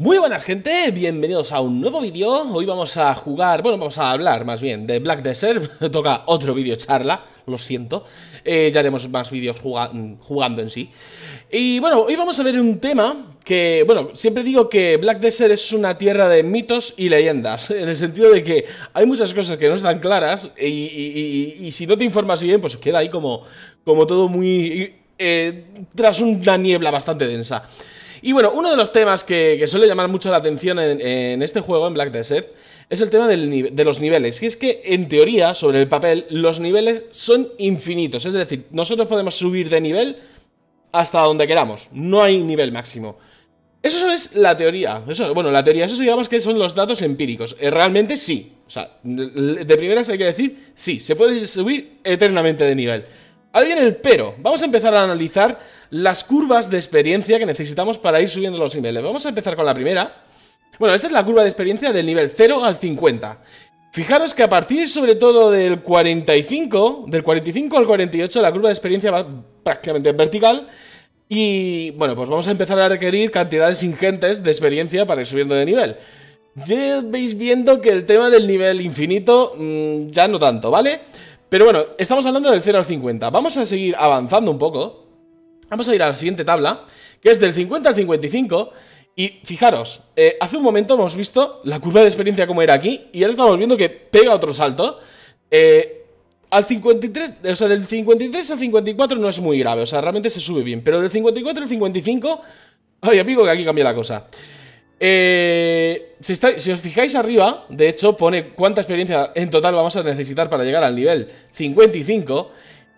Muy buenas gente, bienvenidos a un nuevo vídeo Hoy vamos a jugar, bueno, vamos a hablar más bien de Black Desert Toca otro vídeo charla, lo siento eh, Ya haremos más vídeos mm, jugando en sí Y bueno, hoy vamos a ver un tema que, bueno, siempre digo que Black Desert es una tierra de mitos y leyendas En el sentido de que hay muchas cosas que no están claras Y, si no te informas bien, pues queda ahí como, como todo muy... Eh, tras una niebla bastante densa y bueno, uno de los temas que, suele llamar mucho la atención en, este juego, en Black Desert, es el tema de los niveles. Y es que, en teoría, sobre el papel, los niveles son infinitos. Es decir, nosotros podemos subir de nivel hasta donde queramos. No hay nivel máximo. Eso es la teoría. bueno, la teoría, eso digamos que son los datos empíricos. Eh, realmente sí. O sea, de primeras hay que decir, sí, se puede subir eternamente de nivel. Alguien el pero. Vamos a empezar a analizar las curvas de experiencia que necesitamos para ir subiendo los niveles. Vamos a empezar con la primera. Bueno, esta es la curva de experiencia del nivel 0 al 50. Fijaros que a partir sobre todo del 45, del 45 al 48, la curva de experiencia va prácticamente en vertical. Y bueno, pues vamos a empezar a requerir cantidades ingentes de experiencia para ir subiendo de nivel. Ya veis viendo que el tema del nivel infinito mm, ya no tanto, ¿vale? Pero bueno, estamos hablando del 0 al 50. Vamos a seguir avanzando un poco. Vamos a ir a la siguiente tabla, que es del 50 al 55. Y fijaros, eh, hace un momento hemos visto la curva de experiencia como era aquí, y ahora estamos viendo que pega otro salto. Eh, al 53, o sea, del 53 al 54 no es muy grave, o sea, realmente se sube bien, pero del 54 al 55, ay amigo, que aquí cambia la cosa. Eh, si, os fijáis arriba, de hecho pone cuánta experiencia en total vamos a necesitar para llegar al nivel 55.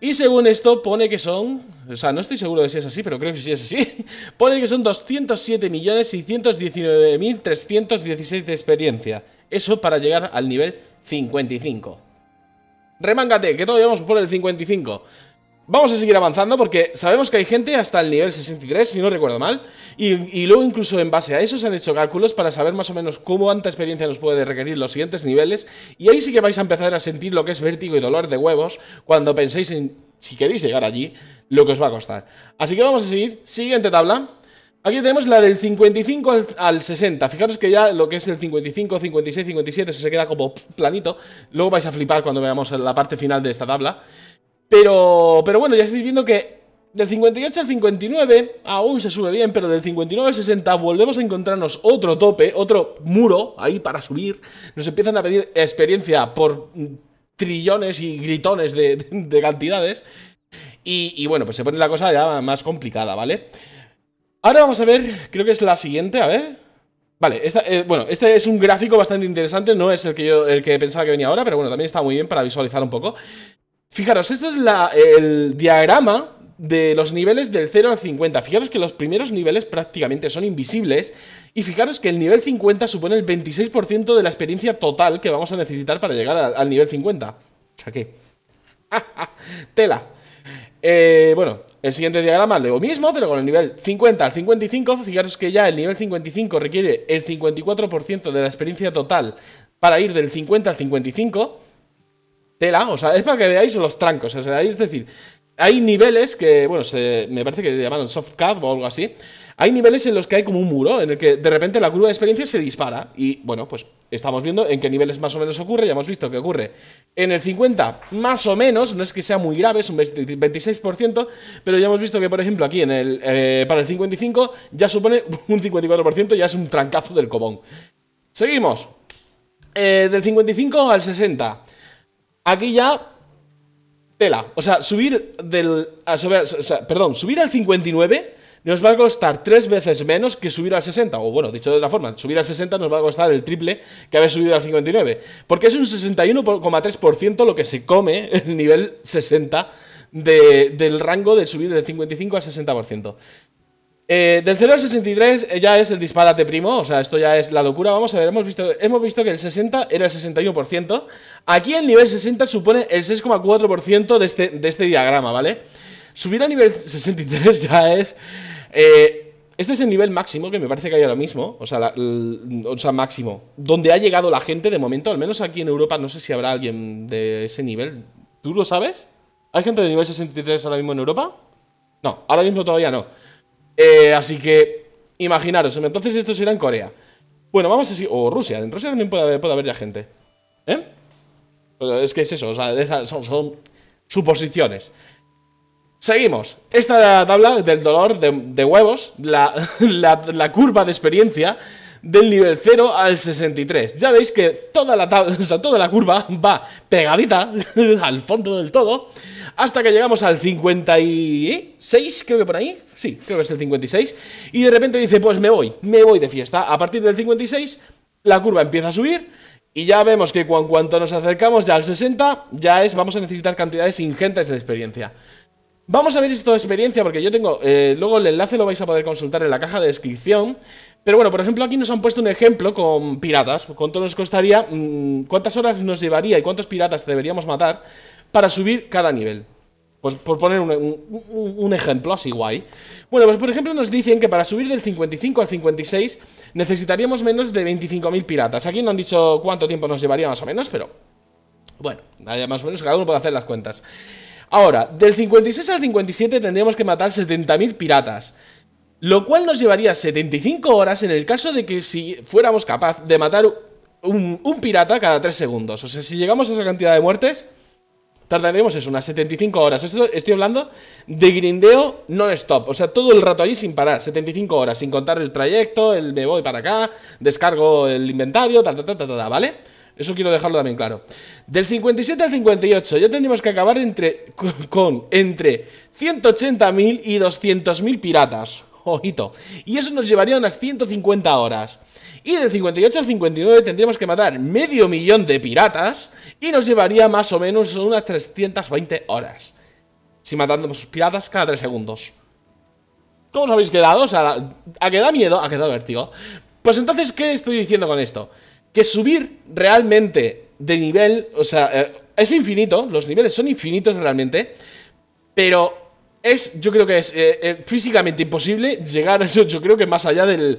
Y según esto pone que son... O sea, no estoy seguro de si es así, pero creo que sí es así. pone que son 207.619.316 de experiencia. Eso para llegar al nivel 55. Remángate, que todavía vamos por el 55. Vamos a seguir avanzando porque sabemos que hay gente hasta el nivel 63, si no recuerdo mal, y, luego incluso en base a eso se han hecho cálculos para saber más o menos cómo cuánta experiencia nos puede requerir los siguientes niveles, y ahí sí que vais a empezar a sentir lo que es vértigo y dolor de huevos cuando penséis en, si queréis llegar allí, lo que os va a costar. Así que vamos a seguir, siguiente tabla. Aquí tenemos la del 55 al 60. Fijaros que ya lo que es el 55, 56, 57, eso se queda como planito. Luego vais a flipar cuando veamos la parte final de esta tabla. Pero, pero bueno, ya estáis viendo que del 58 al 59 aún se sube bien, pero del 59 al 60 volvemos a encontrarnos otro tope, otro muro ahí para subir. Nos empiezan a pedir experiencia por trillones y gritones de, cantidades. Y, bueno, pues se pone la cosa ya más complicada, ¿vale? Ahora vamos a ver, creo que es la siguiente, a ver. Vale, eh, bueno, este es un gráfico bastante interesante, no es el que yo el que pensaba que venía ahora, pero bueno, también está muy bien para visualizar un poco. Fijaros, esto es el diagrama de los niveles del 0 al 50. Fijaros que los primeros niveles prácticamente son invisibles y fijaros que el nivel 50 supone el 26% de la experiencia total que vamos a necesitar para llegar al nivel 50. O sea que... Tela. Eh, bueno, el siguiente diagrama lo mismo, pero con el nivel 50 al 55. Fijaros que ya el nivel 55 requiere el 54% de la experiencia total para ir del 50 al 55 tela, o sea, es para que veáis los trancos, o sea, es decir, hay niveles que, bueno, me parece que llamaron soft cap o algo así. Hay niveles en los que hay como un muro, en el que de repente la curva de experiencia se dispara. Y bueno, pues estamos viendo en qué niveles más o menos ocurre, ya hemos visto que ocurre. En el 50, más o menos, no es que sea muy grave, es un 26%, pero ya hemos visto que, por ejemplo, aquí en el, eh, para el 55 ya supone un 54%, ya es un trancazo del cobón. Seguimos. Eh, del 55 al 60. Aquí ya tela. O sea, subir del. Ah, perdón, subir al 59 nos va a costar tres veces menos que subir al 60. O bueno, dicho de otra forma, subir al 60 nos va a costar el triple que haber subido al 59. Porque es un 61,3% lo que se come el nivel 60 del rango de subir del 55 al 60%. Eh, del 0 al 63 ya es el disparate primo, o sea, esto ya es la locura. Vamos a ver, hemos visto, hemos visto que el 60 era el 61%. Aquí el nivel 60 supone el 6,4% de este, de este diagrama, ¿vale? Subir a nivel 63 ya es... Eh, este es el nivel máximo que me parece que hay ahora mismo, o sea, o sea, máximo. Donde ha llegado la gente de momento, al menos aquí en Europa, no sé si habrá alguien de ese nivel. ¿Tú lo sabes? ¿Hay gente de nivel 63 ahora mismo en Europa? No, ahora mismo todavía no. Eh, así que, imaginaros, entonces esto será en Corea. Bueno, vamos a seguir. O Rusia, en Rusia también puede haber, ya gente. ¿Eh? Es que es eso, son, suposiciones. Seguimos. Esta tabla del dolor de, huevos, la, curva de experiencia, del nivel 0 al 63. Ya veis que toda la, tabla, toda la curva va pegadita al fondo del todo hasta que llegamos al 56, creo que por ahí. Sí, creo que es el 56. Y de repente dice, pues me voy, me voy de fiesta. A partir del 56 la curva empieza a subir. Y ya vemos que con cuanto nos acercamos ya al 60, ya es, vamos a necesitar cantidades ingentes de experiencia. Vamos a ver esto de experiencia porque yo tengo, eh, luego el enlace lo vais a poder consultar en la caja de descripción, pero bueno, por ejemplo, aquí nos han puesto un ejemplo con piratas. ¿Cuánto nos costaría? Mm, ¿Cuántas horas nos llevaría y cuántos piratas deberíamos matar para subir cada nivel? Pues por poner un, un, ejemplo así guay. Bueno, pues por ejemplo nos dicen que para subir del 55 al 56 necesitaríamos menos de 25.000 piratas. Aquí no han dicho cuánto tiempo nos llevaría más o menos, pero bueno, más o menos cada uno puede hacer las cuentas. Ahora, del 56 al 57 tendríamos que matar 70.000 piratas. Lo cual nos llevaría 75 horas en el caso de que si fuéramos capaz de matar un, pirata cada 3 segundos. O sea, si llegamos a esa cantidad de muertes, tardaremos eso, unas 75 horas. Esto, estoy hablando de grindeo non-stop. O sea, todo el rato allí sin parar. 75 horas, sin contar el trayecto, el me voy para acá, descargo el inventario, tal, tal, tal, tal, ta, ¿vale? Eso quiero dejarlo también claro. Del 57 al 58 ya tendríamos que acabar entre, con entre 180.000 y 200.000 piratas ojito. Y eso nos llevaría unas 150 horas. Y del 58 al 59 tendríamos que matar medio millón de piratas y nos llevaría más o menos unas 320 horas. Si matamos piratas cada 3 segundos. ¿Cómo os habéis quedado? O sea, ¿a que da miedo? ¿A que da vértigo? Pues entonces, ¿qué estoy diciendo con esto? Que subir realmente de nivel, o sea, eh, es infinito, los niveles son infinitos realmente, pero es, yo creo que es eh, eh, físicamente imposible llegar, a eso, yo creo que más allá del,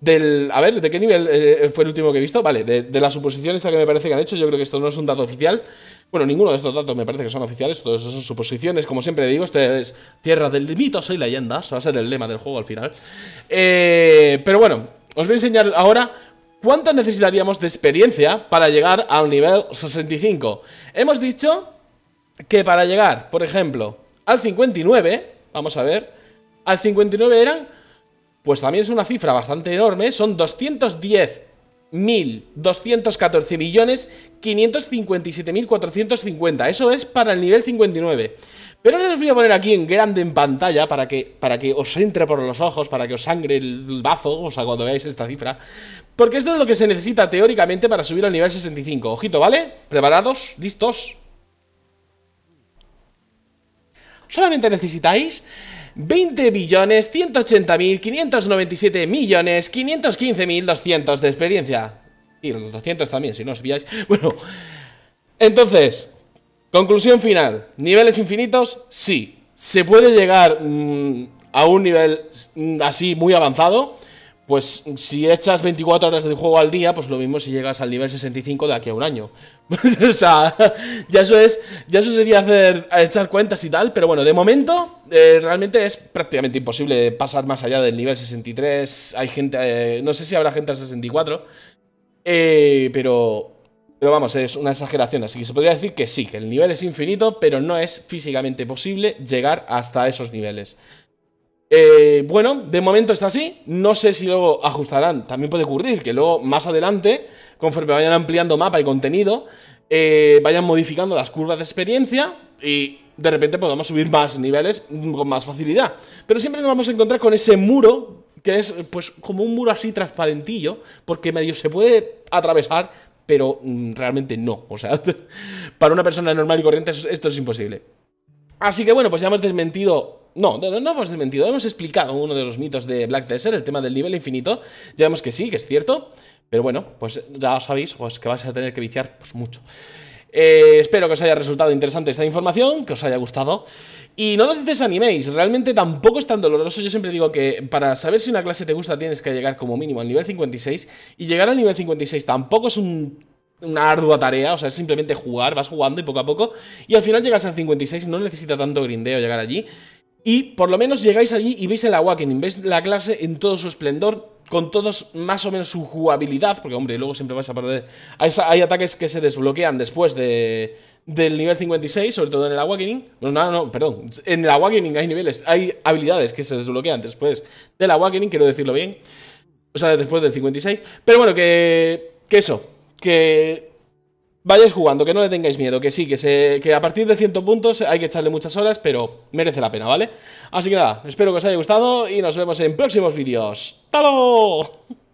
del. A ver, ¿de qué nivel eh, fue el último que he visto? Vale, de, de, la suposición que me parece que han hecho, yo creo que esto no es un dato oficial. Bueno, ninguno de estos datos me parece que son oficiales, todos esos son suposiciones. Como siempre digo, esto es tierra del mito, soy eso Va a ser el lema del juego al final. pero bueno, os voy a enseñar ahora. ¿Cuánto necesitaríamos de experiencia para llegar al nivel 65? Hemos dicho que para llegar, por ejemplo, al 59, vamos a ver, al 59 eran, pues también es una cifra bastante enorme, son 210.214.557.450, millones Eso es para el nivel 59. Pero ahora os voy a poner aquí en grande en pantalla para que, para que os entre por los ojos, para que os sangre el bazo, o sea, cuando veáis esta cifra. Porque esto es lo que se necesita teóricamente para subir al nivel 65. Ojito, ¿vale? ¿Preparados? ¿Listos? Solamente necesitáis 20 billones, 180.000, 597 de experiencia. Y los 200 también, si no os pilláis. Bueno, entonces, conclusión final. ¿Niveles infinitos? Sí. ¿Se puede llegar mm, a un nivel mm, así muy avanzado? pues si echas 24 horas de juego al día, pues lo mismo si llegas al nivel 65 de aquí a un año. o sea, ya eso es, ya eso sería hacer echar cuentas y tal, pero bueno, de momento eh, realmente es prácticamente imposible pasar más allá del nivel 63. Hay gente, eh, no sé si habrá gente al 64, eh, pero pero vamos, es una exageración, así que se podría decir que sí, que el nivel es infinito, pero no es físicamente posible llegar hasta esos niveles. Eh, bueno, de momento está así. No sé si luego ajustarán. También puede ocurrir que luego, más adelante, conforme vayan ampliando mapa y contenido, eh, vayan modificando las curvas de experiencia y de repente podamos subir más niveles con más facilidad. Pero siempre nos vamos a encontrar con ese muro que es pues como un muro así transparentillo, porque medio se puede atravesar, pero mm, realmente no. O sea, para una persona normal y corriente esto es imposible. Así que bueno, pues ya hemos desmentido no, no, hemos desmentido, hemos explicado uno de los mitos de Black Desert, el tema del nivel infinito. Ya vemos que sí, que es cierto, pero bueno, pues ya sabéis pues, que vais a tener que viciar pues, mucho. Eh, espero que os haya resultado interesante esta información, que os haya gustado. Y no os desaniméis, realmente tampoco es tan doloroso. Yo siempre digo que para saber si una clase te gusta tienes que llegar como mínimo al nivel 56. Y llegar al nivel 56 tampoco es una ardua tarea, o sea, es simplemente jugar, vas jugando y poco a poco. Y al final llegas al 56 no necesita tanto grindeo llegar allí y por lo menos llegáis allí y veis el Awakening, veis la clase en todo su esplendor, con todos más o menos su jugabilidad, porque hombre, luego siempre vas a perder. Hay, ataques que se desbloquean después de, del nivel 56, sobre todo en el Awakening. No, no, no, perdón. En el Awakening hay niveles, hay habilidades que se desbloquean después del Awakening, quiero decirlo bien. O sea, después del 56. Pero bueno, que, que eso, que vayáis jugando, que no le tengáis miedo, que sí, que, que a partir de 100 puntos hay que echarle muchas horas, pero merece la pena, ¿vale? Así que nada, espero que os haya gustado y nos vemos en próximos vídeos. talo